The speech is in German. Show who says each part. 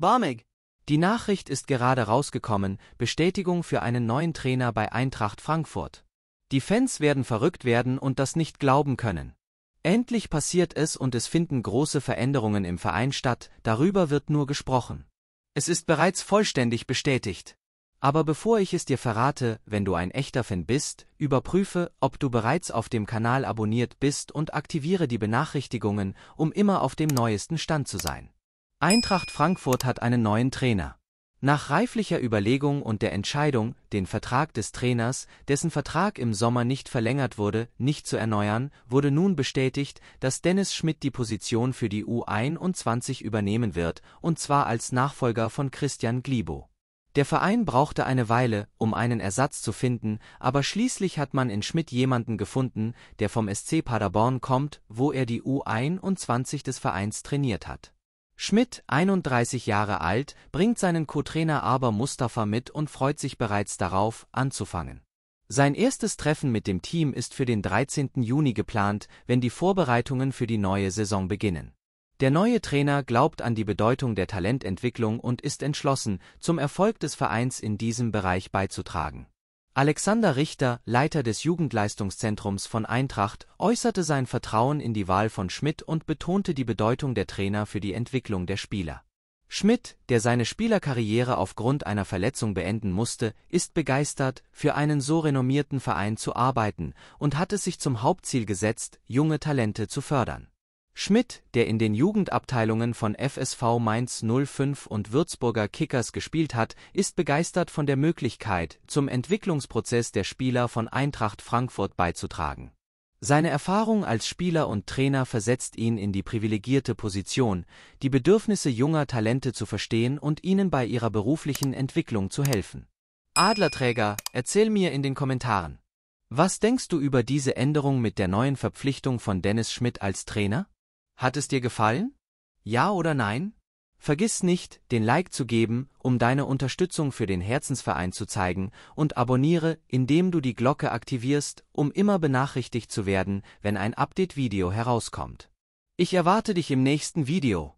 Speaker 1: Barmig. Die Nachricht ist gerade rausgekommen, Bestätigung für einen neuen Trainer bei Eintracht Frankfurt. Die Fans werden verrückt werden und das nicht glauben können. Endlich passiert es und es finden große Veränderungen im Verein statt, darüber wird nur gesprochen. Es ist bereits vollständig bestätigt. Aber bevor ich es dir verrate, wenn du ein echter Fan bist, überprüfe, ob du bereits auf dem Kanal abonniert bist und aktiviere die Benachrichtigungen, um immer auf dem neuesten Stand zu sein. Eintracht Frankfurt hat einen neuen Trainer. Nach reiflicher Überlegung und der Entscheidung, den Vertrag des Trainers, dessen Vertrag im Sommer nicht verlängert wurde, nicht zu erneuern, wurde nun bestätigt, dass Dennis Schmidt die Position für die U21 übernehmen wird, und zwar als Nachfolger von Christian Glibo. Der Verein brauchte eine Weile, um einen Ersatz zu finden, aber schließlich hat man in Schmidt jemanden gefunden, der vom SC Paderborn kommt, wo er die U21 des Vereins trainiert hat. Schmidt, 31 Jahre alt, bringt seinen Co-Trainer Aber Mustafa mit und freut sich bereits darauf, anzufangen. Sein erstes Treffen mit dem Team ist für den 13. Juni geplant, wenn die Vorbereitungen für die neue Saison beginnen. Der neue Trainer glaubt an die Bedeutung der Talententwicklung und ist entschlossen, zum Erfolg des Vereins in diesem Bereich beizutragen. Alexander Richter, Leiter des Jugendleistungszentrums von Eintracht, äußerte sein Vertrauen in die Wahl von Schmidt und betonte die Bedeutung der Trainer für die Entwicklung der Spieler. Schmidt, der seine Spielerkarriere aufgrund einer Verletzung beenden musste, ist begeistert, für einen so renommierten Verein zu arbeiten und hat es sich zum Hauptziel gesetzt, junge Talente zu fördern. Schmidt, der in den Jugendabteilungen von FSV Mainz 05 und Würzburger Kickers gespielt hat, ist begeistert von der Möglichkeit, zum Entwicklungsprozess der Spieler von Eintracht Frankfurt beizutragen. Seine Erfahrung als Spieler und Trainer versetzt ihn in die privilegierte Position, die Bedürfnisse junger Talente zu verstehen und ihnen bei ihrer beruflichen Entwicklung zu helfen. Adlerträger, erzähl mir in den Kommentaren. Was denkst du über diese Änderung mit der neuen Verpflichtung von Dennis Schmidt als Trainer? Hat es dir gefallen? Ja oder nein? Vergiss nicht, den Like zu geben, um deine Unterstützung für den Herzensverein zu zeigen, und abonniere, indem du die Glocke aktivierst, um immer benachrichtigt zu werden, wenn ein Update-Video herauskommt. Ich erwarte dich im nächsten Video.